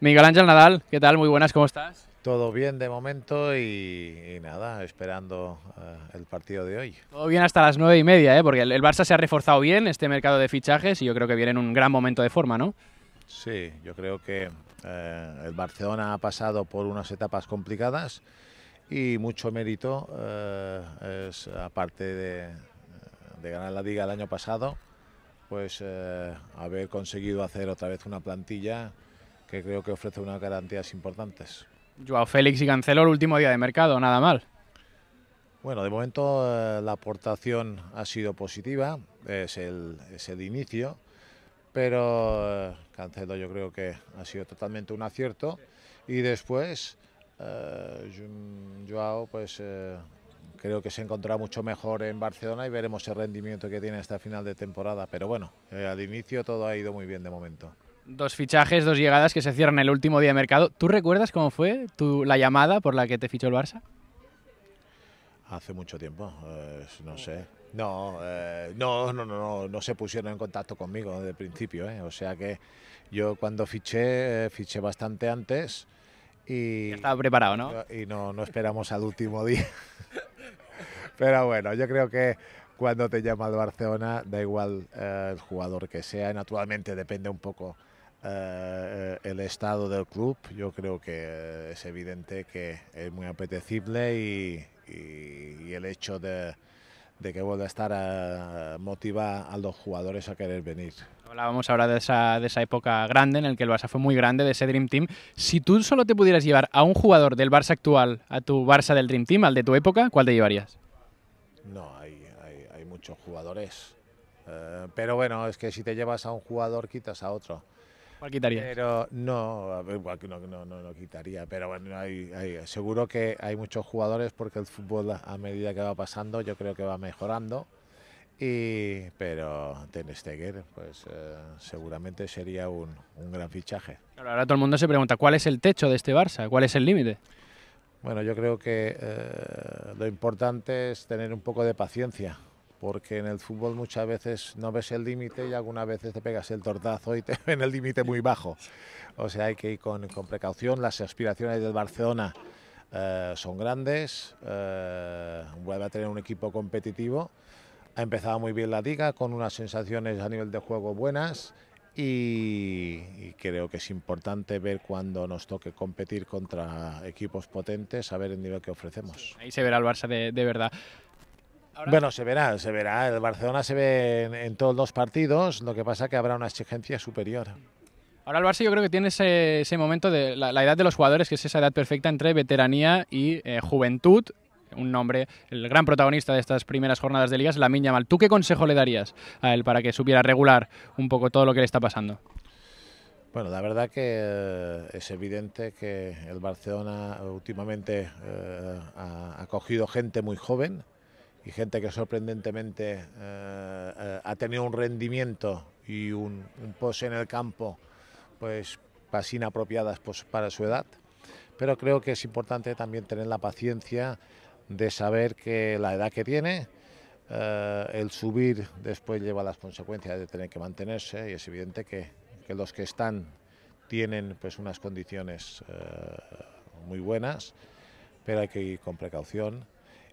Miguel Ángel Nadal, ¿qué tal? Muy buenas, ¿cómo estás? Todo bien de momento y, nada, esperando eh, el partido de hoy. Todo bien hasta las nueve y media, ¿eh? porque el, Barça se ha reforzado bien este mercado de fichajes y yo creo que viene en un gran momento de forma, ¿no? Sí, yo creo que eh, el Barcelona ha pasado por unas etapas complicadas y mucho mérito, es, aparte de, ganar la liga el año pasado, pues haber conseguido hacer otra vez una plantilla que creo que ofrece unas garantías importantes. Joao Félix y Cancelo el último día de mercado, nada mal. Bueno, de momento eh, la aportación ha sido positiva, es el, es el inicio, pero eh, Cancelo yo creo que ha sido totalmente un acierto y después eh, Joao pues creo que se encontrará mucho mejor en Barcelona y veremos el rendimiento que tiene esta final de temporada, pero bueno, al inicio todo ha ido muy bien de momento. Dos fichajes, dos llegadas que se cierran el último día de mercado. ¿Tú recuerdas cómo fue tu, la llamada por la que te fichó el Barça? Hace mucho tiempo, no sé. No, no, no, no, no, se pusieron en contacto conmigo desde el principio. O sea que yo cuando fiché, fiché bastante antes. Y, estaba preparado, ¿no? Y no, no esperamos al último día. Pero bueno, yo creo que cuando te llama el Barcelona, da igual el jugador que sea. Naturalmente depende un poco eh, el estado del club, yo creo que eh, es evidente que es muy apetecible y, el hecho de, que vuelva a estar a, eh, motiva a los jugadores a querer venir. Hablábamos ahora de esa, de esa época grande en el que el Barça fue muy grande, de ese Dream Team. Si tú solo te pudieras llevar a un jugador del Barça actual, a tu Barça del Dream Team, al de tu época, ¿cuál te llevarías? No, hay, muchos jugadores. pero bueno, es que si te llevas a un jugador, quitas a otro. ¿Cuál quitaría? Pero no, no, lo quitaría, pero bueno, hay, seguro que hay muchos jugadores porque el fútbol a medida que va pasando yo creo que va mejorando. Y, pero Ten Stegen, pues eh, seguramente sería un, un gran fichaje. ahora todo el mundo se pregunta, ¿cuál es el techo de este Barça? ¿Cuál es el límite? Bueno, yo creo que eh, lo importante es tener un poco de paciencia porque en el fútbol muchas veces no ves el límite y algunas veces te pegas el tortazo y te ven el límite muy bajo. O sea, hay que ir con, con precaución. Las aspiraciones del Barcelona eh, son grandes, eh, vuelve a tener un equipo competitivo. Ha empezado muy bien la liga, con unas sensaciones a nivel de juego buenas y, creo que es importante ver cuando nos toque competir contra equipos potentes, saber el nivel que ofrecemos. Ahí se verá el Barça de, de verdad. Bueno, se verá, se verá. El Barcelona se ve en, todos los partidos, lo que pasa que habrá una exigencia superior. Ahora el Barça yo creo que tiene ese, momento de la, edad de los jugadores, que es esa edad perfecta entre veteranía y eh, juventud, un nombre, el gran protagonista de estas primeras jornadas de ligas, la Yamal. ¿Tú qué consejo le darías a él para que supiera regular un poco todo lo que le está pasando? Bueno, la verdad que eh, es evidente que el Barcelona últimamente eh, ha, ha cogido gente muy joven, y gente que sorprendentemente eh, eh, ha tenido un rendimiento y un, pose en el campo pues casi inapropiadas pues, para su edad. Pero creo que es importante también tener la paciencia de saber que la edad que tiene, eh, el subir después lleva las consecuencias de tener que mantenerse y es evidente que, los que están tienen pues unas condiciones muy buenas, pero hay que ir con precaución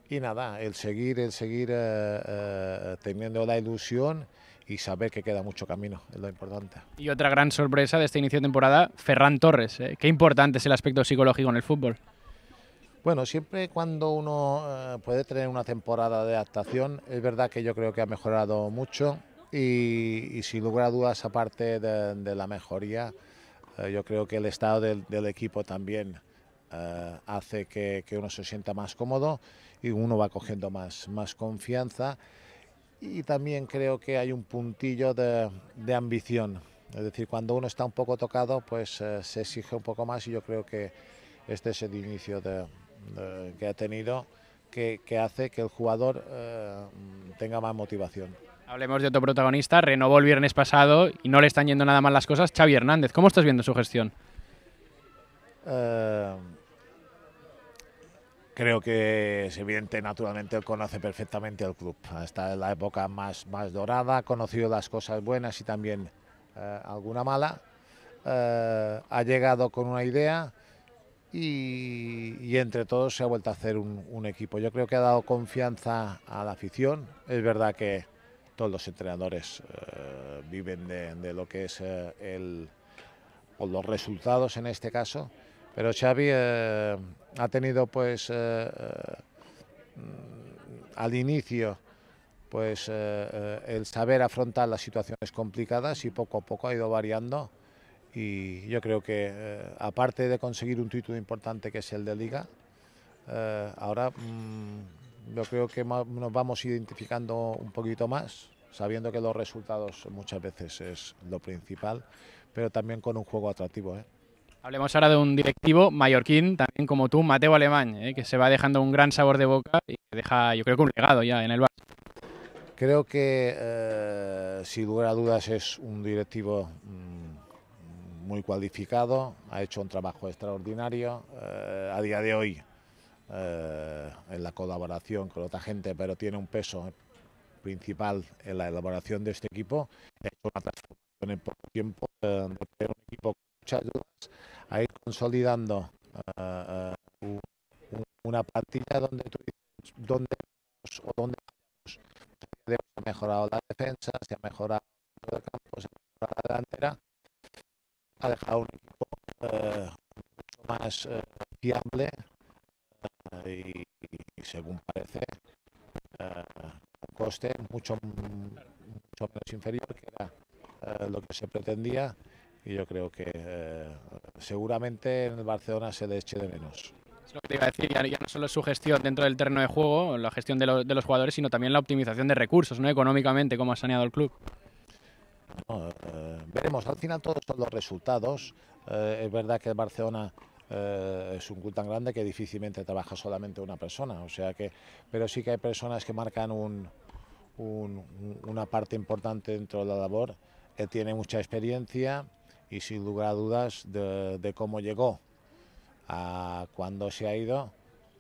y nada, el seguir, el seguir eh, eh, teniendo la ilusión y saber que queda mucho camino, es lo importante. Y otra gran sorpresa de este inicio de temporada, Ferran Torres. Eh. Qué importante es el aspecto psicológico en el fútbol. Bueno, siempre cuando uno puede tener una temporada de adaptación, es verdad que yo creo que ha mejorado mucho y, y sin lugar a dudas, aparte de, la mejoría, yo creo que el estado del, del equipo también eh, hace que, uno se sienta más cómodo y uno va cogiendo más, más confianza. Y también creo que hay un puntillo de, ambición. Es decir, cuando uno está un poco tocado, pues eh, se exige un poco más y yo creo que este es el inicio que ha tenido que, hace que el jugador eh, tenga más motivación. Hablemos de otro protagonista, renovó el viernes pasado y no le están yendo nada mal las cosas, Xavi Hernández. ¿Cómo estás viendo su gestión? Eh, creo que es evidente, naturalmente, él conoce perfectamente al club. Está en la época más, más dorada, ha conocido las cosas buenas y también eh, alguna mala. Eh, ha llegado con una idea y, entre todos se ha vuelto a hacer un, equipo. Yo creo que ha dado confianza a la afición. Es verdad que todos los entrenadores eh, viven de, lo que es el, los resultados en este caso pero Xavi eh, ha tenido pues eh, eh, al inicio pues el saber afrontar las situaciones complicadas y poco a poco ha ido variando y yo creo que aparte de conseguir un título importante que es el de Liga, ahora mm, yo creo que nos vamos identificando un poquito más sabiendo que los resultados muchas veces es lo principal, pero también con un juego atractivo. ¿eh? Hablemos ahora de un directivo mallorquín, también como tú, Mateo Alemán, eh, que se va dejando un gran sabor de boca y que deja, yo creo que un legado ya en el Barça. Creo que, eh, sin lugar a dudas, es un directivo mm, muy cualificado, ha hecho un trabajo extraordinario. Eh, a día de hoy, eh, en la colaboración con otra gente, pero tiene un peso principal en la elaboración de este equipo. una transformación en poco tiempo, de un equipo con muchas dudas a ir consolidando eh, eh, una partida donde donde donde se ha mejorado la defensa, se ha mejorado el campo, se ha mejorado la delantera, ha dejado un equipo eh, más fiable y, según parece un coste mucho, mucho menos inferior que era lo que se pretendía y yo creo que seguramente en el Barcelona se le eche de menos. Es lo que te iba a decir, ya, no solo su gestión dentro del terreno de juego, la gestión de, los jugadores, sino también la optimización de recursos, ¿no? Económicamente, cómo ha saneado el club. Eh, veremos, al final todos son los resultados. Eh, es verdad que el Barcelona eh, es un club tan grande que difícilmente trabaja solamente una persona, o sea que, pero sí que hay personas que marcan una parte importante dentro de la labor. ...que tiene mucha experiencia, y sin lugar a dudas de, cómo llegó a cuando se ha ido,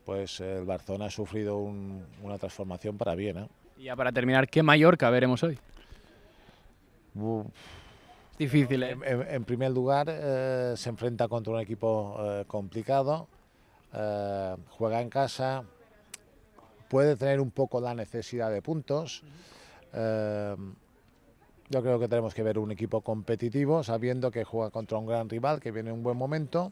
pues el Barzón ha sufrido una transformación para bien. ¿eh? Y ya para terminar, ¿qué Mallorca veremos hoy? Difícil, ¿eh? en, primer lugar, eh, se enfrenta contra un equipo complicado, juega en casa, puede tener un poco la necesidad de puntos. Yo creo que tenemos que ver un equipo competitivo, sabiendo que juega contra un gran rival, que viene en un buen momento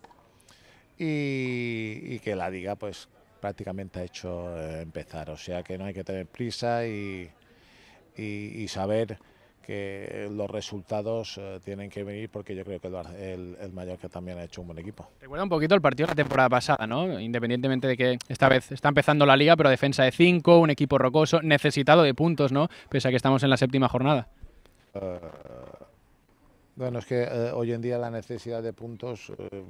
y, que la liga pues prácticamente ha hecho eh, empezar. O sea que no hay que tener prisa y, saber que los resultados eh, tienen que venir porque yo creo que el, el Mallorca también ha hecho un buen equipo. Recuerda un poquito el partido de la temporada pasada, ¿no? Independientemente de que esta vez está empezando la liga, pero defensa de 5, un equipo rocoso, necesitado de puntos, ¿no? Pese a que estamos en la séptima jornada. Eh, bueno, es que eh, hoy en día la necesidad de puntos eh,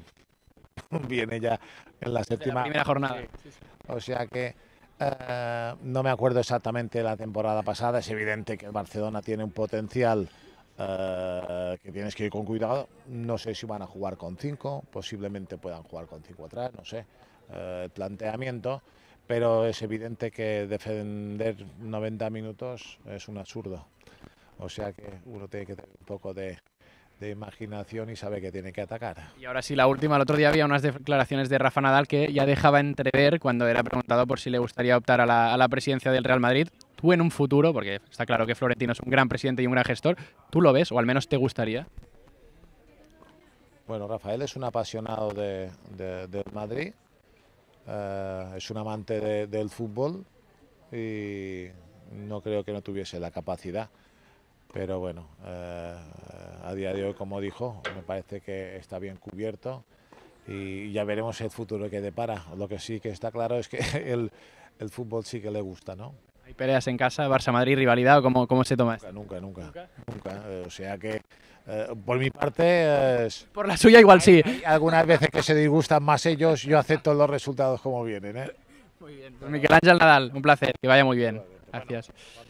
viene ya en la séptima. jornada. O sea que no me acuerdo exactamente la temporada pasada. Es evidente que el Barcelona tiene un potencial que tienes que ir con cuidado. No sé si van a jugar con cinco, posiblemente puedan jugar con cinco atrás, no sé. planteamiento pero es evidente que defender 90 minutos es un absurdo. O sea que uno tiene que tener un poco de, imaginación y sabe que tiene que atacar. Y ahora sí, la última. El otro día había unas declaraciones de Rafa Nadal que ya dejaba entrever cuando era preguntado por si le gustaría optar a la, presidencia del Real Madrid. Tú en un futuro, porque está claro que Florentino es un gran presidente y un gran gestor, ¿tú lo ves o al menos te gustaría? Bueno, Rafael es un apasionado de, Madrid, eh, es un amante del fútbol y no creo que no tuviese la capacidad. Pero bueno, eh, a día de hoy, como dijo, me parece que está bien cubierto y ya veremos el futuro que depara. Lo que sí que está claro es que el, fútbol sí que le gusta, ¿no? ¿Hay peleas en casa, Barça-Madrid, rivalidad o cómo, cómo se toma esto? Nunca, nunca, nunca. Eh, o sea que, eh, por mi parte... por la suya igual sí. algunas veces que se disgustan más ellos, yo acepto los resultados como vienen. Muy bien. Pues Miguel Ángel Nadal, un placer, que vaya muy bien. Gracias.